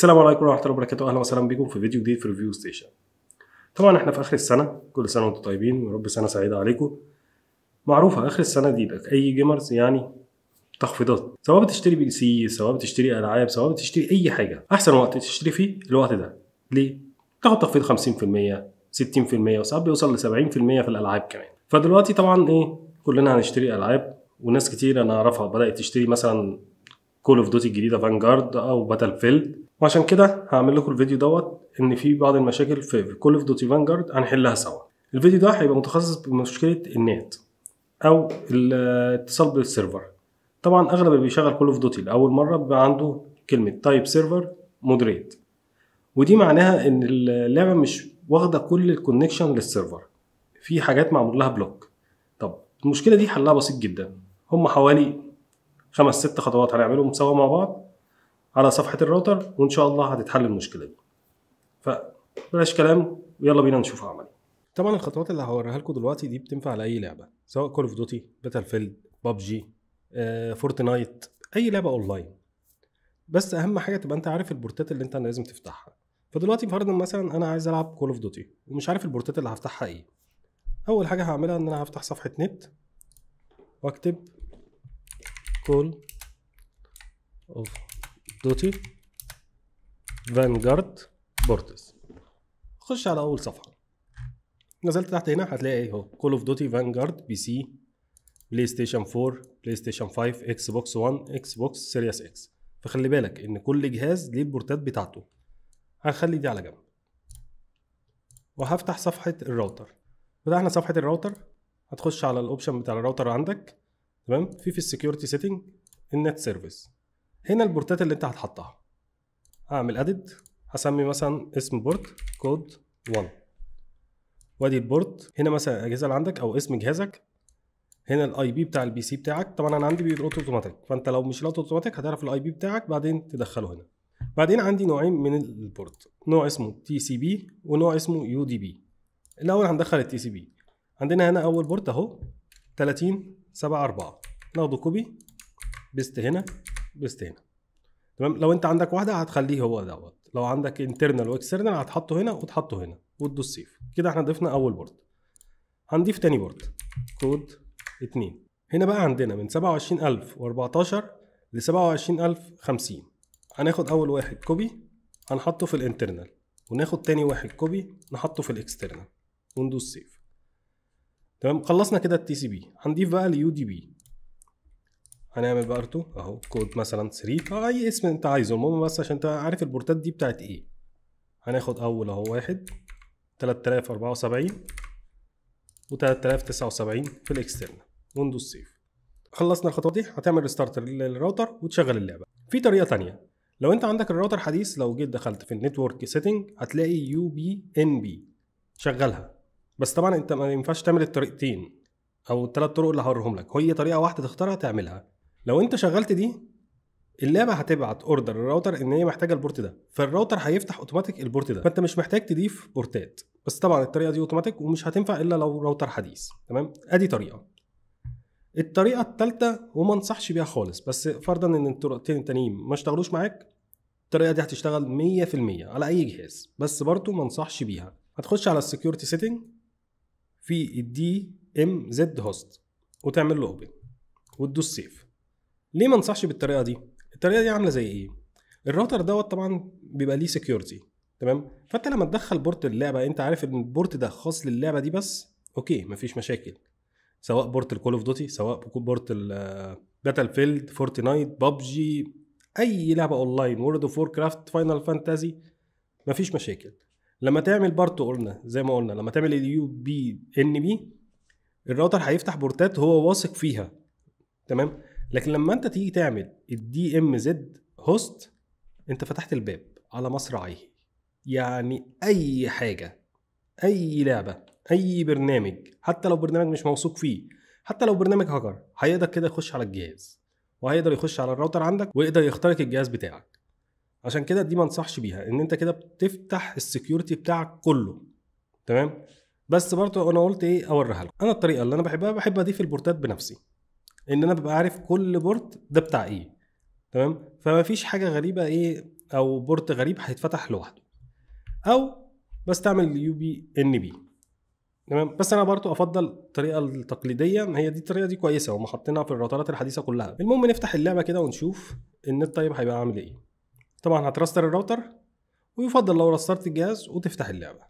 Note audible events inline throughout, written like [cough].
السلام عليكم ورحمه الله وبركاته اهلا وسهلا بكم في فيديو جديد في ريفيو ستيشن طبعا احنا في اخر السنه كل سنه وانتم طيبين ويا رب سنه سعيده عليكم معروفه اخر السنه دي بقى اي جيمرز يعني تخفيضات سواء بتشتري بي سي سواء بتشتري العاب سواء بتشتري اي حاجه احسن وقت تشتري فيه الوقت ده ليه تاخد تخفيض 50% 60% وساعات بيوصل ل 70% في الالعاب كمان فدلوقتي طبعا ايه كلنا هنشتري العاب وناس كتير انا اعرفها بدات تشتري مثلا كول اوف دوتي الجديده فانجارد او باتل فيلد وعشان كده هعمل لكم الفيديو دوت ان في بعض المشاكل في كل اوف دوتي فانجارد هنحلها سوا الفيديو ده هيبقى متخصص بمشكله النت او الاتصال بالسيرفر طبعا اغلب اللي بيشغل كل اوف دوتي لاول مره بيبقى عنده كلمه تايب سيرفر مودريت ودي معناها ان اللعبه مش واخده كل الكونكشن للسيرفر في حاجات معمول لها بلوك طب المشكله دي حلها بسيط جدا هم حوالي خمس ست خطوات هنعملهم سوا مع بعض على صفحه الراوتر وان شاء الله هتتحل المشكله دي فبلاش كلام ويلا بينا نشوف عملي طبعا الخطوات اللي هوريها لكم دلوقتي دي بتنفع لاي لعبه سواء كول اوف دوتي باتل فيلد ببجي آه، فورتنايت اي لعبه اونلاين بس اهم حاجه تبقى انت عارف البورتات اللي انت لازم تفتحها فدلوقتي فرضا مثلا انا عايز العب كول اوف دوتي ومش عارف البورتات اللي هفتحها ايه اول حاجه هعملها ان انا هفتح صفحه نت واكتب كول اوف دوتي فانجارد بورتس خش على اول صفحه نزلت تحت هنا هتلاقي ايه اهو كول اوف دوتي فانجارد بي سي بلاي ستيشن 4 بلاي ستيشن 5 اكس بوكس 1 اكس بوكس سيريس اكس فخلي بالك ان كل جهاز ليه البورتات بتاعته هنخلي دي على جنب وهفتح صفحه الراوتر فتحنا صفحه الراوتر هتخش على الاوبشن بتاع الراوتر عندك تمام في في السكيورتي سيتنج النت سيرفيس هنا البورتات اللي انت هتحطها هعمل اديت هسمي مثلا اسم بورت كود 1 وادي البورت هنا مثلا الاجهزه اللي عندك او اسم جهازك هنا الاي بي بتاع البي سي بتاعك طبعا انا عندي بيلوت اوتوماتيك فانت لو مش لوت اوتوماتيك هتعرف الاي بي بتاعك بعدين تدخله هنا بعدين عندي نوعين من البورت نوع اسمه تي سي بي ونوع اسمه يو دي بي الاول هندخل التي سي بي عندنا هنا اول بورت اهو 30 7 4 ناخده كوبي بيست هنا بستانا تمام لو انت عندك واحده هتخليه هو دوت لو عندك انترنال واكسترنال هتحطه هنا وتحطه هنا وتدوس سيف كده احنا ضفنا اول بورد هنضيف تاني بورد كود 2 هنا بقى عندنا من 27014 ل 27050 هناخد اول واحد كوبي هنحطه في الانترنال وناخد تاني واحد كوبي نحطه في الاكسترنال وندوس سيف تمام خلصنا كده التي سي بي هنضيف بقى اليو دي بي هنعمل بقى ار2 اهو كود مثلا 3 اي اسم انت عايزه المهم بس عشان انت عارف البورتات دي بتاعت ايه هناخد اول اهو واحد 3074 و 3079 في الاكسترنال ويندوز سيف خلصنا الخطوات دي هتعمل ريستارت للراوتر وتشغل اللعبه في طريقه ثانيه لو انت عندك الراوتر حديث لو جيت دخلت في النتورك سيتنج هتلاقي يو بي ان بي شغلها بس طبعا انت ما ينفعش تعمل الطريقتين او الثلاث طرق اللي هوريهم لك هي طريقه واحده تختارها تعملها لو انت شغلت دي اللعبه هتبعت اوردر للراوتر ان هي محتاجه البورت ده فالراوتر هيفتح اوتوماتيك البورت ده فانت مش محتاج تضيف بورتات بس طبعا الطريقه دي اوتوماتيك ومش هتنفع الا لو راوتر حديث تمام ادي طريقه الطريقه الثالثه وما انصحش بيها خالص بس فرضا ان الطرقتين التانيين ما اشتغلوش معاك الطريقه دي هتشتغل 100% على اي جهاز بس برضه ما انصحش بيها هتخش على السكيورتي سيتنج في الدي ام زد هوست وتعمل له اوبن وتدوس سيف ليه ما انصحش بالطريقه دي الطريقه دي عامله زي ايه الراوتر دوت طبعا بيبقى ليه سكيورتي تمام فانت لما تدخل بورت اللعبه انت عارف ان البورت ده خاص للعبه دي بس اوكي مفيش مشاكل سواء بورت الكول اوف دوتي سواء بورت باتل فيلد فورتنايت بابجي اي لعبه اونلاين وورد اوف كرافت فاينل فانتازي مفيش مشاكل لما تعمل بارت قلنا زي ما قلنا لما تعمل اليو بي ان بي الراوتر هيفتح بورتات هو واثق فيها تمام لكن لما انت تيجي تعمل الدي ام زد هوست انت فتحت الباب على مصراعيه يعني اي حاجه اي لعبه اي برنامج حتى لو برنامج مش موثوق فيه حتى لو برنامج هاجر هيقدر كده يخش على الجهاز وهيقدر يخش على الراوتر عندك ويقدر يخترق الجهاز بتاعك عشان كده دي ما انصحش بيها ان انت كده بتفتح السكيورتي بتاعك كله تمام بس برضه انا قلت ايه اوريها لكم انا الطريقه اللي انا بحبها بحب اضيف البورتات بنفسي ان انا ببقى عارف كل بورت ده بتاع ايه تمام فما فيش حاجه غريبه ايه او بورت غريب هيتفتح لوحده او بستعمل يو بي ان بي تمام بس انا برضو افضل الطريقه التقليديه هي دي الطريقه دي كويسه وهم حاطينها في الراوترات الحديثه كلها المهم نفتح اللعبه كده ونشوف النت طيب هيبقى عامل ايه طبعا هترستر الراوتر ويفضل لو رسترت الجهاز وتفتح اللعبه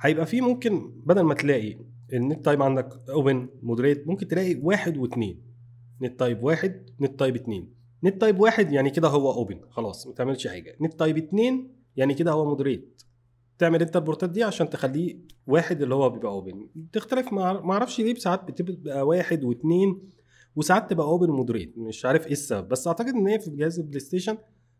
هيبقى فيه ممكن بدل ما تلاقي النت طيب عندك اوبن مودريت ممكن تلاقي واحد واثنين نت تايب واحد نت تايب اتنين نت تايب واحد يعني كده هو اوبن خلاص ما تعملش حاجه نت تايب اتنين يعني كده هو مودريت تعمل انت البورتات دي عشان تخليه واحد اللي هو بيبقى اوبن تختلف ما اعرفش ليه ساعات بتبقى واحد واثنين وساعات تبقى اوبن مودريت مش عارف ايه السبب بس اعتقد ان هي في جهاز البلاي ستيشن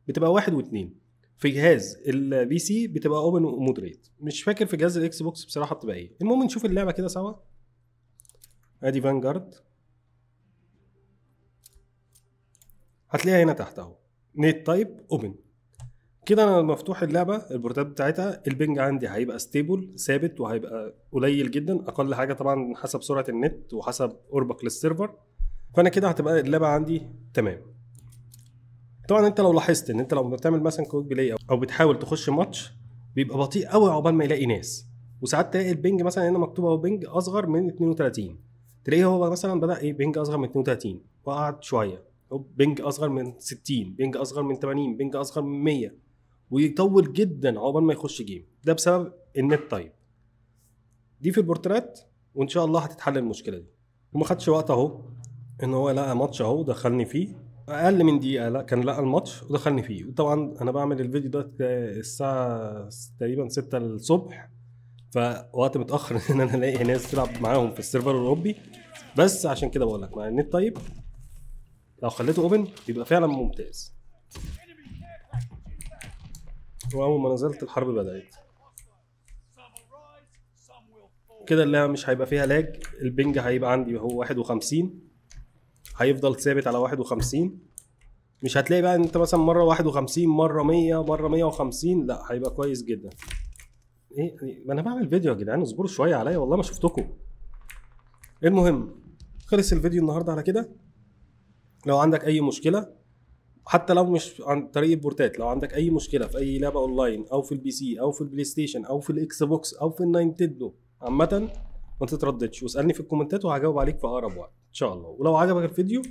بتبقى واحد واثنين في جهاز البي سي بتبقى اوبن ومودريت مش فاكر في جهاز الاكس بوكس بصراحه بتبقى ايه المهم نشوف اللعبه كده سوا ادي فانجارد هتلاقيها هنا تحت اهو نيت تايب اوبن كده انا مفتوح اللعبه البورتات بتاعتها البنج عندي هيبقى ستيبل ثابت وهيبقى قليل جدا اقل حاجه طبعا حسب سرعه النت وحسب قربك للسيرفر فانا كده هتبقى اللعبه عندي تمام طبعا انت لو لاحظت ان انت لو بتعمل مثلا كود بلاي او بتحاول تخش ماتش بيبقى بطيء قوي عقبال ما يلاقي ناس وساعات تلاقي البنج مثلا هنا مكتوب اهو بنج اصغر من 32 تلاقيه هو مثلا بدا ايه بنج اصغر من 32 وقعد شويه بنج اصغر من 60 بنج اصغر من 80 بنج اصغر من 100 ويطول جدا عقبال ما يخش جيم ده بسبب النت تايم دي في البورترات وان شاء الله هتتحل المشكله دي وما خدش وقت اهو ان هو لقى ماتش اهو دخلني فيه اقل من دقيقه لا كان لقى الماتش ودخلني فيه وطبعا انا بعمل الفيديو ده الساعه تقريبا 6 الصبح فوقت متاخر [laughs] ان انا الاقي ناس تلعب معاهم في السيرفر الاوروبي بس عشان كده بقول لك مع النت طيب لو خليته اوبن يبقى فعلا ممتاز واول ما نزلت الحرب بدات كده اللعبه مش هيبقى فيها لاج البنج هيبقى عندي هو 51 هيفضل ثابت على 51 مش هتلاقي بقى ان انت مثلا مره 51 مره 100 مره 150 لا هيبقى كويس جدا ايه ما انا بعمل فيديو يا جدعان اصبروا شويه عليا والله ما شفتكم المهم خلص الفيديو النهارده على كده لو عندك اي مشكله حتى لو مش عن طريق البورتات لو عندك اي مشكله في اي لعبه اونلاين او في البي سي او في البلاي ستيشن او في الاكس بوكس او في النينتندو عامه ما تترددش واسالني في الكومنتات وهجاوب عليك في اقرب وقت ان شاء الله ولو عجبك الفيديو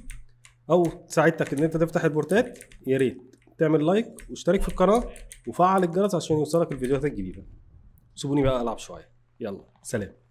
او ساعدتك ان انت تفتح البورتات يا ريت تعمل لايك واشترك في القناه وفعل الجرس عشان يوصلك الفيديوهات الجديده سيبوني بقى العب شويه يلا سلام